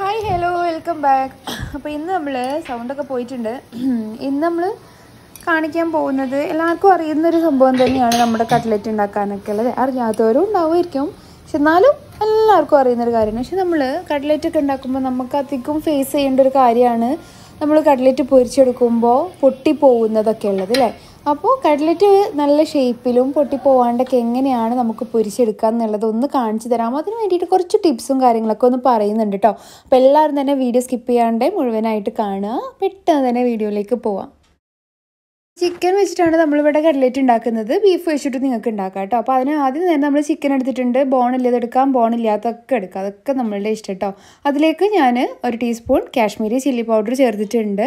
hi hello welcome back അപ്പോൾ ഇന്ന് നമ്മൾ സൗണ്ടൊക്കെ പോയിട്ടുണ്ട് ഇന്ന് നമ്മൾ കാണിക്കാൻ പോകുന്നത് എല്ലാവർക്കും അറിയുന്നൊരു സംഭവം തന്നെയാണ് നമ്മുടെ കട്ട്ലറ്റ് ഉണ്ടാക്കാനൊക്കെ ഉള്ളത് അറിയാത്തവരും ഉണ്ടാവുമായിരിക്കും പക്ഷെ എന്നാലും എല്ലാവർക്കും അറിയുന്നൊരു കാര്യമാണ് പക്ഷെ നമ്മൾ കട്ട്ലറ്റൊക്കെ ഉണ്ടാക്കുമ്പോൾ നമുക്ക് അധികം ഫേസ് ചെയ്യേണ്ട ഒരു കാര്യമാണ് നമ്മൾ കട്ട്ലറ്റ് പൊരിച്ചെടുക്കുമ്പോൾ പൊട്ടിപ്പോകുന്നതൊക്കെ ഉള്ളത് അല്ലേ അപ്പോൾ കട്ലറ്റ് നല്ല ഷേപ്പിലും പൊട്ടിപ്പോവാണ്ടൊക്കെ എങ്ങനെയാണ് നമുക്ക് പൊരിച്ചെടുക്കുക എന്നുള്ളത് ഒന്ന് കാണിച്ചു തരാം അതിന് വേണ്ടിയിട്ട് കുറച്ച് ടിപ്സും കാര്യങ്ങളൊക്കെ ഒന്ന് പറയുന്നുണ്ട് കേട്ടോ അപ്പോൾ എല്ലാവരും തന്നെ വീഡിയോ സ്കിപ്പ് ചെയ്യാണ്ട് മുഴുവനായിട്ട് കാണുക പെട്ടെന്ന് തന്നെ വീഡിയോയിലേക്ക് പോവാം ചിക്കൻ വെച്ചിട്ടാണ് നമ്മളിവിടെ കട്ട്ലേറ്റ് ഉണ്ടാക്കുന്നത് ബീഫ് വെച്ചിട്ട് നിങ്ങൾക്ക് ഉണ്ടാക്കാം കേട്ടോ അപ്പോൾ അതിന് ആദ്യം നേരം നമ്മൾ ചിക്കൻ എടുത്തിട്ടുണ്ട് ബോണില്ലത് എടുക്കാം ബോണില്ലാത്തൊക്കെ എടുക്കാം അതൊക്കെ നമ്മളുടെ ഇഷ്ടം കേട്ടോ അതിലേക്ക് ഞാൻ ഒരു ടീസ്പൂൺ കാശ്മീരി ചില്ലി പൗഡർ ചേർത്തിട്ടുണ്ട്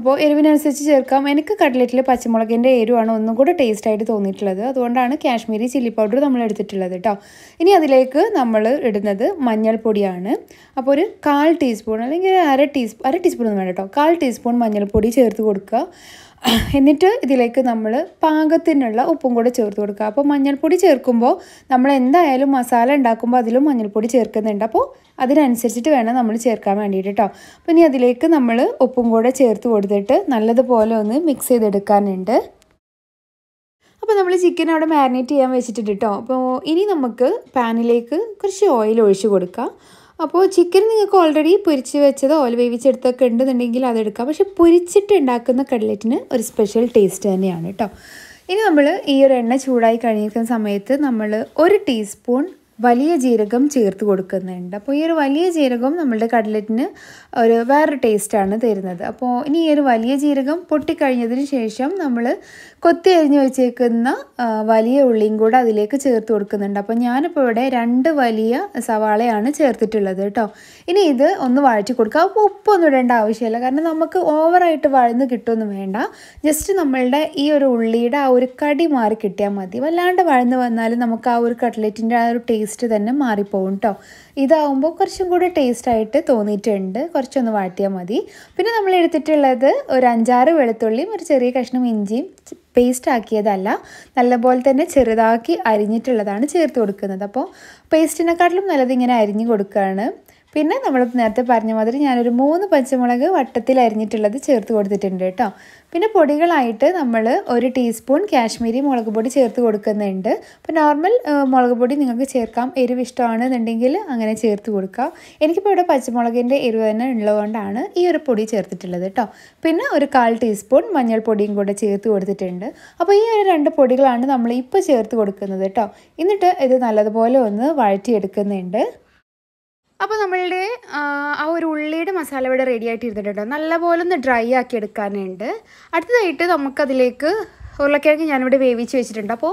അപ്പോൾ എരിവിനനുസരിച്ച് ചേർക്കാം എനിക്ക് കട്ട്ലേറ്റിൽ പച്ചമുളകിൻ്റെ എരിവാണ് ഒന്നും കൂടെ ടേസ്റ്റായിട്ട് തോന്നിയിട്ടുള്ളത് അതുകൊണ്ടാണ് കാശ്മീരി ചില്ലി പൗഡർ നമ്മൾ എടുത്തിട്ടുള്ളത് കേട്ടോ ഇനി അതിലേക്ക് നമ്മൾ ഇടുന്നത് മഞ്ഞൾപ്പൊടിയാണ് അപ്പോൾ ഒരു കാൽ ടീസ്പൂൺ അല്ലെങ്കിൽ അര ടീസ്പൂൺ അര ടീസ്പൂൺ ഒന്നും വേണ്ട കേട്ടോ കാൽ ടീസ്പൂൺ മഞ്ഞൾപ്പൊടി ചേർത്ത് കൊടുക്കുക എന്നിട്ട് ഇതിലേക്ക് നമ്മൾ പാകത്തിനുള്ള ഉപ്പും കൂടെ ചേർത്ത് കൊടുക്കുക അപ്പോൾ മഞ്ഞൾപ്പൊടി ചേർക്കുമ്പോൾ നമ്മൾ എന്തായാലും മസാല ഉണ്ടാക്കുമ്പോൾ അതിലും മഞ്ഞൾപ്പൊടി ചേർക്കുന്നുണ്ട് അപ്പോൾ അതിനനുസരിച്ചിട്ട് വേണം നമ്മൾ ചേർക്കാൻ വേണ്ടിയിട്ട് കേട്ടോ അപ്പോൾ ഇനി അതിലേക്ക് നമ്മൾ ഉപ്പും കൂടെ ചേർത്ത് കൊടുത്തിട്ട് നല്ലതുപോലെ ഒന്ന് മിക്സ് ചെയ്തെടുക്കാനുണ്ട് അപ്പോൾ നമ്മൾ ചിക്കൻ അവിടെ മാരിനേറ്റ് ചെയ്യാൻ വെച്ചിട്ടുണ്ട് കേട്ടോ അപ്പോൾ ഇനി നമുക്ക് പാനിലേക്ക് കുറച്ച് ഓയിൽ ഒഴിച്ച് കൊടുക്കാം അപ്പോൾ ചിക്കൻ നിങ്ങൾക്ക് ഓൾറെഡി പൊരിച്ച് വെച്ചത് ഓല വേവിച്ചെടുത്തൊക്കെ ഉണ്ടെന്നുണ്ടെങ്കിൽ അതെടുക്കാം പക്ഷെ പൊരിച്ചിട്ട് ഉണ്ടാക്കുന്ന കട്ലറ്റിന് ഒരു സ്പെഷ്യൽ ടേസ്റ്റ് തന്നെയാണ് കേട്ടോ ഇനി നമ്മൾ ഈ ഒരു എണ്ണ ചൂടായി കഴിഞ്ഞിരിക്കുന്ന സമയത്ത് നമ്മൾ ഒരു ടീസ്പൂൺ വലിയ ജീരകം ചേർത്ത് കൊടുക്കുന്നുണ്ട് അപ്പോൾ ഈ ഒരു വലിയ ജീരകം നമ്മളുടെ കട്ലറ്റിന് ഒരു വേറൊരു ടേസ്റ്റാണ് തരുന്നത് അപ്പോൾ ഇനി ഈ ഒരു വലിയ ജീരകം പൊട്ടിക്കഴിഞ്ഞതിന് ശേഷം നമ്മൾ കൊത്തി അരിഞ്ഞ് വെച്ചേക്കുന്ന വലിയ ഉള്ളിയും കൂടെ അതിലേക്ക് ചേർത്ത് കൊടുക്കുന്നുണ്ട് അപ്പോൾ ഞാനിപ്പോൾ ഇവിടെ രണ്ട് വലിയ സവാളയാണ് ചേർത്തിട്ടുള്ളത് കേട്ടോ ഇനി ഇത് ഒന്ന് വഴറ്റി കൊടുക്കുക അപ്പോൾ ഉപ്പൊന്നും ഇടേണ്ട ആവശ്യമില്ല കാരണം നമുക്ക് ഓവറായിട്ട് വഴന്ന് കിട്ടുമൊന്നും വേണ്ട ജസ്റ്റ് നമ്മളുടെ ഈ ഒരു ഉള്ളിയുടെ ആ ഒരു കടി മാറി കിട്ടിയാൽ മതി വല്ലാണ്ട് വഴന്ന് വന്നാൽ നമുക്ക് ആ ഒരു കട്ട്ലറ്റിൻ്റെ ആ ഒരു ടേസ്റ്റ് ടേസ്റ്റ് തന്നെ മാറിപ്പോകും കേട്ടോ ഇതാവുമ്പോൾ കുറച്ചും കൂടി ടേസ്റ്റായിട്ട് തോന്നിയിട്ടുണ്ട് കുറച്ചൊന്ന് വാട്ടിയാൽ മതി പിന്നെ നമ്മൾ എടുത്തിട്ടുള്ളത് ഒരു അഞ്ചാറ് വെളുത്തുള്ളിയും ഒരു ചെറിയ കഷ്ണം ഇഞ്ചിയും പേസ്റ്റ് ആക്കിയതല്ല നല്ലപോലെ തന്നെ ചെറുതാക്കി അരിഞ്ഞിട്ടുള്ളതാണ് ചേർത്ത് കൊടുക്കുന്നത് അപ്പോൾ പേസ്റ്റിനെക്കാട്ടിലും നല്ലത് ഇങ്ങനെ അരിഞ്ഞു കൊടുക്കുകയാണ് പിന്നെ നമ്മൾ നേരത്തെ പറഞ്ഞ മാതിരി ഞാനൊരു മൂന്ന് പച്ചമുളക് വട്ടത്തിൽ അരിഞ്ഞിട്ടുള്ളത് ചേർത്ത് കൊടുത്തിട്ടുണ്ട് കേട്ടോ പിന്നെ പൊടികളായിട്ട് നമ്മൾ ഒരു ടീസ്പൂൺ കാശ്മീരി മുളക് പൊടി ചേർത്ത് കൊടുക്കുന്നുണ്ട് അപ്പോൾ നോർമൽ മുളക് പൊടി നിങ്ങൾക്ക് ചേർക്കാം എരിവ് ഇഷ്ടമാണെന്നുണ്ടെങ്കിൽ അങ്ങനെ ചേർത്ത് കൊടുക്കാം എനിക്കിപ്പോൾ ഇവിടെ പച്ചമുളകിൻ്റെ എരിവ് തന്നെ ഉള്ളതുകൊണ്ടാണ് ഈ ഒരു പൊടി ചേർത്തിട്ടുള്ളത് കേട്ടോ പിന്നെ ഒരു കാൽ ടീസ്പൂൺ മഞ്ഞൾപ്പൊടിയും കൂടെ ചേർത്ത് കൊടുത്തിട്ടുണ്ട് അപ്പോൾ ഈ ഒരു രണ്ട് പൊടികളാണ് നമ്മൾ ഇപ്പോൾ ചേർത്ത് കൊടുക്കുന്നത് കേട്ടോ എന്നിട്ട് ഇത് നല്ലതുപോലെ ഒന്ന് വഴറ്റിയെടുക്കുന്നുണ്ട് അപ്പോൾ നമ്മളുടെ ആ ഒരു ഉള്ളിയുടെ ഇവിടെ റെഡി ആയിട്ട് ഇരുന്നിട്ടുണ്ട് നല്ലപോലെ ഒന്ന് ഡ്രൈ ആക്കി എടുക്കാനുണ്ട് അടുത്തതായിട്ട് നമുക്കതിലേക്ക് ഉരുളക്കിഴങ്ങ് ഞാനിവിടെ വേവിച്ച് വെച്ചിട്ടുണ്ട് അപ്പോൾ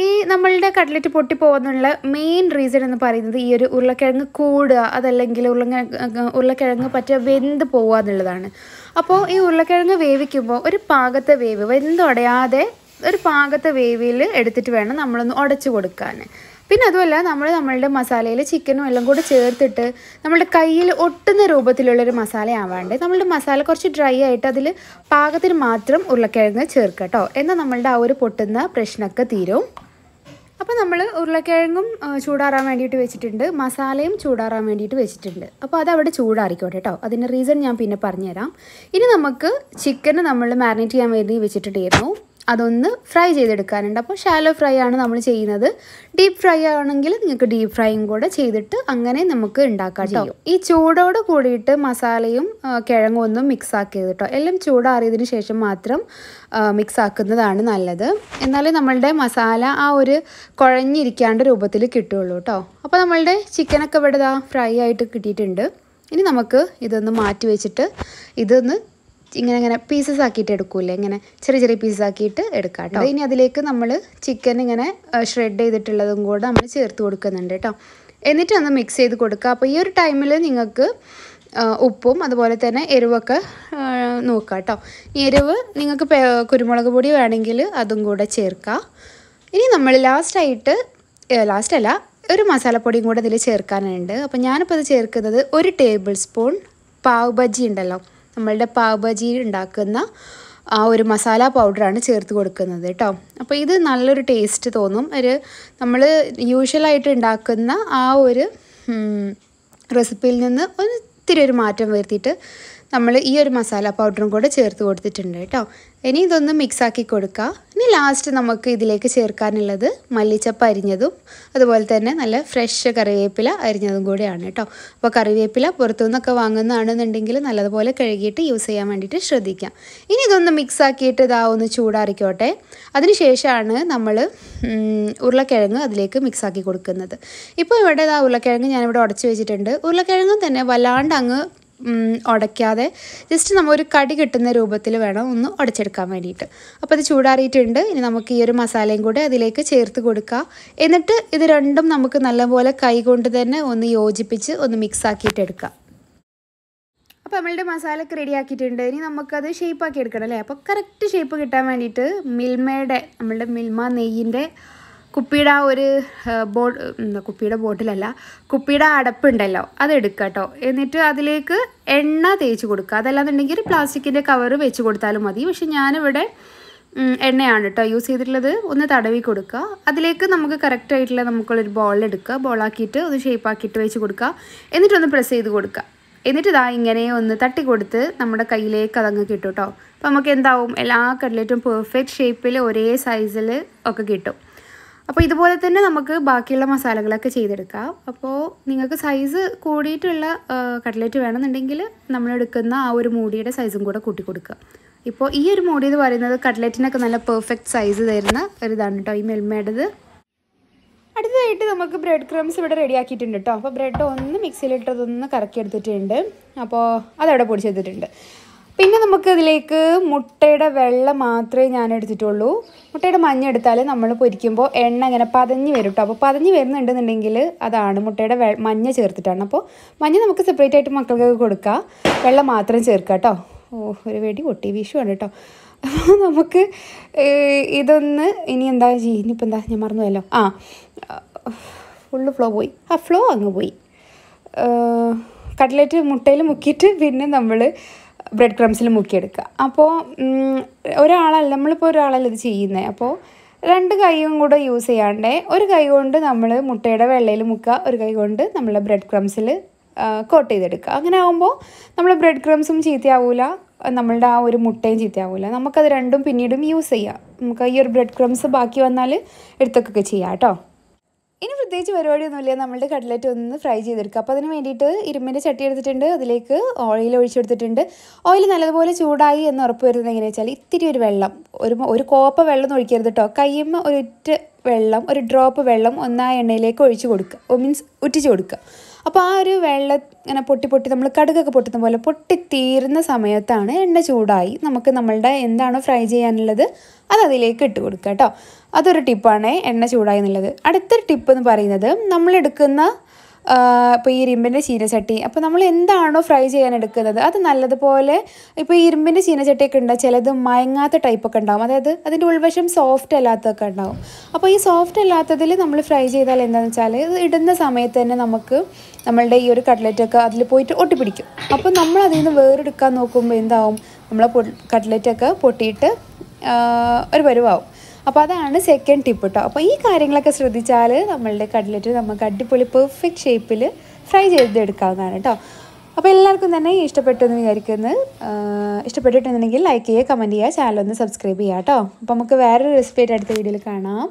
ഈ നമ്മളുടെ കട്ട്ലറ്റ് പൊട്ടി പോകുന്നുള്ള മെയിൻ റീസൺ എന്ന് പറയുന്നത് ഈ ഒരു ഉരുളക്കിഴങ്ങ് കൂടുക അതല്ലെങ്കിൽ ഉരുളക്കിഴങ്ങ് ഉരുളക്കിഴങ്ങ് പറ്റ വെന്ത് പോവുക എന്നുള്ളതാണ് അപ്പോൾ ഈ ഉരുളക്കിഴങ്ങ് വേവിക്കുമ്പോൾ ഒരു പാകത്തെ വേവ് വെന്തുടയാതെ ഒരു പാകത്തെ വേവിയിൽ എടുത്തിട്ട് വേണം നമ്മളൊന്ന് ഉടച്ചു കൊടുക്കാൻ പിന്നെ അതുമല്ല നമ്മൾ നമ്മളുടെ മസാലയിൽ ചിക്കനും എല്ലാം കൂടെ ചേർത്തിട്ട് നമ്മുടെ കയ്യിൽ ഒട്ടുന്ന രൂപത്തിലുള്ളൊരു മസാല ആവാണ്ട് നമ്മളുടെ മസാല കുറച്ച് ഡ്രൈ ആയിട്ട് അതിൽ പാകത്തിന് മാത്രം ഉരുളക്കിഴങ്ങ് ചേർക്കുക കേട്ടോ എന്നാൽ നമ്മളുടെ ആ ഒരു പൊട്ടുന്ന പ്രശ്നമൊക്കെ തീരും അപ്പോൾ നമ്മൾ ഉരുളക്കിഴങ്ങും ചൂടാറാൻ വേണ്ടിയിട്ട് വെച്ചിട്ടുണ്ട് മസാലയും ചൂടാറാൻ വേണ്ടിയിട്ട് വെച്ചിട്ടുണ്ട് അപ്പോൾ അവിടെ ചൂടാറിക്കോട്ടെ കേട്ടോ അതിൻ്റെ റീസൺ ഞാൻ പിന്നെ പറഞ്ഞുതരാം ഇനി നമുക്ക് ചിക്കന് നമ്മൾ മാരിനേറ്റ് ചെയ്യാൻ വേണ്ടി വെച്ചിട്ടുണ്ടായിരുന്നു അതൊന്ന് ഫ്രൈ ചെയ്തെടുക്കാനുണ്ട് അപ്പോൾ ഷാലോ ഫ്രൈ ആണ് നമ്മൾ ചെയ്യുന്നത് ഡീപ്പ് ഫ്രൈ ആണെങ്കിൽ നിങ്ങൾക്ക് ഡീപ്പ് ഫ്രൈയും കൂടെ ചെയ്തിട്ട് അങ്ങനെ നമുക്ക് ഉണ്ടാക്കാൻ ചെയ്യും ഈ ചൂടോട് കൂടിയിട്ട് മസാലയും കിഴങ്ങും ഒന്നും മിക്സ് ആക്കിയത് കേട്ടോ എല്ലാം ചൂടാറിയതിന് ശേഷം മാത്രം മിക്സ് ആക്കുന്നതാണ് നല്ലത് എന്നാലേ നമ്മളുടെ മസാല ആ ഒരു കുഴഞ്ഞിരിക്കാണ്ട് രൂപത്തിൽ കിട്ടുകയുള്ളൂ കേട്ടോ അപ്പോൾ നമ്മളുടെ ചിക്കനൊക്കെ ഇവിടെ ഫ്രൈ ആയിട്ട് കിട്ടിയിട്ടുണ്ട് ഇനി നമുക്ക് ഇതൊന്ന് മാറ്റി വെച്ചിട്ട് ഇതൊന്ന് ഇങ്ങനെ ഇങ്ങനെ പീസസ് ആക്കിയിട്ട് എടുക്കൂലേ ഇങ്ങനെ ചെറിയ ചെറിയ പീസസ് ആക്കിയിട്ട് എടുക്കാം കേട്ടോ ഇനി അതിലേക്ക് നമ്മൾ ചിക്കൻ ഇങ്ങനെ ഷ്രെഡ് ചെയ്തിട്ടുള്ളതും കൂടെ നമ്മൾ ചേർത്ത് കൊടുക്കുന്നുണ്ട് കേട്ടോ എന്നിട്ട് ഒന്ന് മിക്സ് ചെയ്ത് കൊടുക്കുക അപ്പോൾ ഈ ഒരു ടൈമിൽ നിങ്ങൾക്ക് ഉപ്പും അതുപോലെ തന്നെ എരിവൊക്കെ നോക്കുക കേട്ടോ എരിവ് നിങ്ങൾക്ക് കുരുമുളക് പൊടി വേണമെങ്കിൽ അതും കൂടെ ചേർക്കുക ഇനി നമ്മൾ ലാസ്റ്റായിട്ട് ലാസ്റ്റ് അല്ല ഒരു മസാലപ്പൊടിയും കൂടെ ഇതിൽ ചേർക്കാനുണ്ട് അപ്പോൾ ഞാനിപ്പോൾ ഇത് ചേർക്കുന്നത് ഒരു ടേബിൾ സ്പൂൺ പാവ് ബജി ഉണ്ടല്ലോ നമ്മളുടെ പാവ് ബജി ഉണ്ടാക്കുന്ന ആ ഒരു മസാല പൗഡറാണ് ചേർത്ത് കൊടുക്കുന്നത് കേട്ടോ അപ്പോൾ ഇത് നല്ലൊരു ടേസ്റ്റ് തോന്നും ഒരു നമ്മൾ യൂഷ്വലായിട്ട് ഉണ്ടാക്കുന്ന ആ ഒരു റെസിപ്പിയിൽ നിന്ന് ഒരു ഇത്തിരി ഒരു മാറ്റം വരുത്തിയിട്ട് നമ്മൾ ഈ ഒരു മസാല പൗഡറും കൂടെ ചേർത്ത് കൊടുത്തിട്ടുണ്ട് കേട്ടോ ഇനി ഇതൊന്ന് മിക്സാക്കി കൊടുക്കുക ഇനി ലാസ്റ്റ് നമുക്ക് ഇതിലേക്ക് ചേർക്കാനുള്ളത് മല്ലിച്ചപ്പ് അരിഞ്ഞതും അതുപോലെ തന്നെ നല്ല ഫ്രഷ് കറിവേപ്പില അരിഞ്ഞതും കൂടെയാണ് കേട്ടോ അപ്പോൾ കറിവേപ്പില പുറത്തുനിന്നൊക്കെ വാങ്ങുന്നതാണെന്നുണ്ടെങ്കിൽ നല്ലതുപോലെ കഴുകിയിട്ട് യൂസ് ചെയ്യാൻ വേണ്ടിയിട്ട് ശ്രദ്ധിക്കാം ഇനി ഇതൊന്ന് മിക്സാക്കിയിട്ട് ഇതാ ഒന്ന് ചൂടാറിക്കോട്ടെ അതിനുശേഷമാണ് നമ്മൾ ഉരുളക്കിഴങ്ങ് അതിലേക്ക് മിക്സാക്കി കൊടുക്കുന്നത് ഇപ്പോൾ ഇവിടെ ഇതാ ഉരുളക്കിഴങ്ങ് ഞാനിവിടെ ഉടച്ച് വെച്ചിട്ടുണ്ട് ഉരുളക്കിഴങ്ങും തന്നെ വല്ലാണ്ട് അങ്ങ് ഉടയ്ക്കാതെ ജസ്റ്റ് നമ്മൾ ഒരു കടി കിട്ടുന്ന രൂപത്തിൽ വേണം ഒന്ന് ഉടച്ചെടുക്കാൻ വേണ്ടിയിട്ട് അപ്പോൾ അത് ചൂടാറിയിട്ടുണ്ട് ഇനി നമുക്ക് ഈ ഒരു മസാലയും കൂടെ അതിലേക്ക് ചേർത്ത് കൊടുക്കുക എന്നിട്ട് ഇത് രണ്ടും നമുക്ക് നല്ലപോലെ കൈകൊണ്ട് തന്നെ ഒന്ന് യോജിപ്പിച്ച് ഒന്ന് മിക്സ് ആക്കിയിട്ട് എടുക്കാം അപ്പോൾ നമ്മളുടെ മസാലയൊക്കെ റെഡി ആക്കിയിട്ടുണ്ട് ഇനി നമുക്കത് ആക്കി എടുക്കണം അല്ലേ അപ്പോൾ കറക്റ്റ് ഷേപ്പ് കിട്ടാൻ വേണ്ടിയിട്ട് മിൽമയുടെ നമ്മളുടെ മിൽമ നെയ്യിൻ്റെ കുപ്പിയുടെ ആ ഒരു ബോ കുപ്പിയുടെ ബോട്ടിലല്ല കുപ്പിയുടെ അടപ്പുണ്ടല്ലോ അതെടുക്കുക കേട്ടോ എന്നിട്ട് അതിലേക്ക് എണ്ണ തേച്ച് കൊടുക്കുക അതല്ലാന്നുണ്ടെങ്കിൽ ഒരു പ്ലാസ്റ്റിക്കിൻ്റെ കവർ വെച്ച് കൊടുത്താലും മതി പക്ഷെ ഞാനിവിടെ എണ്ണയാണ് കേട്ടോ യൂസ് ചെയ്തിട്ടുള്ളത് ഒന്ന് തടവി കൊടുക്കുക അതിലേക്ക് നമുക്ക് കറക്റ്റ് ആയിട്ടുള്ള നമുക്കുള്ളൊരു ബോൾ എടുക്കുക ബോളാക്കിയിട്ട് ഒന്ന് ഷേപ്പാക്കിയിട്ട് വെച്ച് കൊടുക്കുക എന്നിട്ടൊന്ന് പ്രസ് ചെയ്ത് കൊടുക്കുക എന്നിട്ട് ഇതാ ഇങ്ങനെ ഒന്ന് തട്ടി കൊടുത്ത് നമ്മുടെ കയ്യിലേക്ക് അതങ്ങ് കിട്ടും കേട്ടോ അപ്പോൾ നമുക്ക് എന്താവും എല്ലാ കട്ട്ലറ്റും പെർഫെക്റ്റ് ഷേപ്പിൽ ഒരേ സൈസിൽ ഒക്കെ കിട്ടും അപ്പോൾ ഇതുപോലെ തന്നെ നമുക്ക് ബാക്കിയുള്ള മസാലകളൊക്കെ ചെയ്തെടുക്കാം അപ്പോൾ നിങ്ങൾക്ക് സൈസ് കൂടിയിട്ടുള്ള കട്ട്ലറ്റ് വേണമെന്നുണ്ടെങ്കിൽ നമ്മളെടുക്കുന്ന ആ ഒരു മൂടിയുടെ സൈസും കൂടെ കൂട്ടി കൊടുക്കുക ഇപ്പോൾ ഈ ഒരു മൂടി എന്ന് പറയുന്നത് കട്ട്ലറ്റിനൊക്കെ നല്ല പെർഫെക്റ്റ് സൈസ് തരുന്ന ഒരു ഇതാണ് കേട്ടോ ഈ മെൽമേടത് അടുത്തതായിട്ട് നമുക്ക് ബ്രെഡ് ക്രംസ് ഇവിടെ റെഡി ആക്കിയിട്ടുണ്ട് കേട്ടോ അപ്പോൾ ബ്രെഡ് ഒന്ന് മിക്സിയിലിട്ടതൊന്ന് കറക്കി എടുത്തിട്ടുണ്ട് അപ്പോൾ അതവിടെ പൊടിച്ചെടുത്തിട്ടുണ്ട് പിന്നെ നമുക്ക് മുട്ടയുടെ വെള്ള മാത്രമേ ഞാൻ എടുത്തിട്ടുള്ളൂ മുട്ടയുടെ മഞ്ഞ എടുത്താൽ നമ്മൾ പൊരിക്കുമ്പോൾ എണ്ണ അങ്ങനെ പതഞ്ഞ് വരും കേട്ടോ അപ്പോൾ പതഞ്ഞ് വരുന്നുണ്ടെന്നുണ്ടെങ്കിൽ അതാണ് മുട്ടയുടെ മഞ്ഞ ചേർത്തിട്ടാണ് അപ്പോൾ മഞ്ഞ നമുക്ക് സെപ്പറേറ്റ് ആയിട്ട് മക്കൾക്കൊക്കെ കൊടുക്കാം വെള്ളം മാത്രം ചേർക്കുക കേട്ടോ ഓ ഒരു വെടി പൊട്ടി വിഷുവാണ് കേട്ടോ അപ്പോൾ നമുക്ക് ഇതൊന്ന് ഇനി എന്താ ചെയ്യും ഇനിയിപ്പോൾ എന്താ ഞാൻ മറന്നുപോയല്ലോ ആ ഫുള്ള് ഫ്ലോ പോയി ആ ഫ്ലോ അങ്ങ് പോയി കട്ലറ്റ് മുട്ടയിൽ മുക്കിയിട്ട് പിന്നെ നമ്മൾ ബ്രെഡ് ക്രംസിൽ മുക്കിയെടുക്കുക അപ്പോൾ ഒരാളല്ല നമ്മളിപ്പോൾ ഒരാളല്ല ഇത് ചെയ്യുന്നത് അപ്പോൾ രണ്ട് കൈയും കൂടെ യൂസ് ചെയ്യാണ്ട് ഒരു കൈ കൊണ്ട് നമ്മൾ മുട്ടയുടെ വെള്ളയിൽ മുക്കുക ഒരു കൈ കൊണ്ട് നമ്മൾ ബ്രെഡ് ക്രംസിൽ കോട്ട് ചെയ്തെടുക്കുക അങ്ങനെ ആകുമ്പോൾ നമ്മൾ ബ്രെഡ് ക്രംസും ചീത്തയാവില്ല നമ്മളുടെ ആ ഒരു മുട്ടയും ചീത്തയാവില്ല നമുക്കത് രണ്ടും പിന്നീടും യൂസ് ചെയ്യാം നമുക്ക് ഈ ഒരു ബ്രെഡ് ക്രംസ് ബാക്കി വന്നാൽ എടുത്തൊക്കെ ചെയ്യാം കേട്ടോ ഇനി പ്രത്യേകിച്ച് പരിപാടിയൊന്നുമില്ല നമ്മളുടെ കട്ട്ലറ്റ് ഒന്ന് ഫ്രൈ ചെയ്തെടുക്കുക അപ്പോൾ അതിന് വേണ്ടിയിട്ട് ഇരുമ്പിൻ്റെ ചട്ടി എടുത്തിട്ടുണ്ട് അതിലേക്ക് ഓയിൽ ഒഴിച്ചെടുത്തിട്ടുണ്ട് ഓയിൽ നല്ലതുപോലെ ചൂടായി എന്ന് ഉറപ്പ് വരുന്നത് എങ്ങനെയാണെന്ന് വെച്ചാൽ ഇത്തിരി ഒരു വെള്ളം ഒരു ഒരു കോപ്പ വെള്ളം ഒഴിക്കരുത് കേട്ടോ കയ്യുമ്മ ഒരു വെള്ളം ഒരു ഡ്രോപ്പ് വെള്ളം ഒന്നായ എണ്ണയിലേക്ക് ഒഴിച്ചു കൊടുക്കുക മീൻസ് ഉറ്റിച്ചു കൊടുക്കുക അപ്പോൾ ആ ഒരു വെള്ളം ഇങ്ങനെ പൊട്ടി പൊട്ടി നമ്മൾ കടുകൊക്കെ പൊട്ടുന്ന പോലെ പൊട്ടി തീരുന്ന സമയത്താണ് എണ്ണ ചൂടായി നമുക്ക് നമ്മളുടെ എന്താണോ ഫ്രൈ ചെയ്യാനുള്ളത് അത് അതിലേക്ക് ഇട്ട് കൊടുക്കുക കേട്ടോ അതൊരു ടിപ്പാണ് എണ്ണ ചൂടായി എന്നുള്ളത് അടുത്തൊരു ടിപ്പ് എന്ന് പറയുന്നത് നമ്മളെടുക്കുന്ന ഇപ്പോൾ ഈ ഇരുമ്പിൻ്റെ ചീനച്ചട്ടി അപ്പോൾ നമ്മൾ എന്താണോ ഫ്രൈ ചെയ്യാൻ എടുക്കുന്നത് അത് നല്ലതുപോലെ ഇപ്പോൾ ഈ ഇരുമ്പിൻ്റെ ചീനച്ചട്ടിയൊക്കെ ഉണ്ട് ചിലത് മയങ്ങാത്ത ടൈപ്പൊക്കെ ഉണ്ടാവും അതായത് അതിൻ്റെ ഉൾവശം സോഫ്റ്റ് അല്ലാത്തതൊക്കെ ഉണ്ടാവും അപ്പോൾ ഈ സോഫ്റ്റ് അല്ലാത്തതിൽ നമ്മൾ ഫ്രൈ ചെയ്താൽ എന്താണെന്ന് വെച്ചാൽ ഇത് ഇടുന്ന സമയത്ത് തന്നെ നമുക്ക് നമ്മളുടെ ഈ ഒരു കട്ട്ലറ്റൊക്കെ അതിൽ പോയിട്ട് ഒട്ടിപ്പിടിക്കും അപ്പോൾ നമ്മൾ അതിൽ നിന്ന് വേറെടുക്കാൻ നോക്കുമ്പോൾ എന്താവും നമ്മളെ പൊ കട്ട്ലറ്റൊക്കെ പൊട്ടിയിട്ട് ഒരു പരുവാവും അപ്പോൾ അതാണ് സെക്കൻഡ് ടിപ്പ് കേട്ടോ അപ്പോൾ ഈ കാര്യങ്ങളൊക്കെ ശ്രദ്ധിച്ചാൽ നമ്മളുടെ കട്ട്ലറ്റ് നമുക്ക് അടിപൊളി പെർഫെക്റ്റ് ഷേപ്പിൽ ഫ്രൈ ചെയ്തെടുക്കാവുന്നതാണ് കേട്ടോ അപ്പോൾ എല്ലാവർക്കും തന്നെ ഇഷ്ടപ്പെട്ടു എന്ന് വിചാരിക്കുന്നത് ഇഷ്ടപ്പെട്ടിട്ടുണ്ടെങ്കിൽ ലൈക്ക് ചെയ്യുക കമൻറ്റ് ചെയ്യുക ചാനൽ ഒന്ന് സബ്സ്ക്രൈബ് ചെയ്യുക കേട്ടോ അപ്പോൾ നമുക്ക് വേറൊരു റെസിപ്പി ആയിട്ട് അടുത്ത വീഡിയോയിൽ കാണാം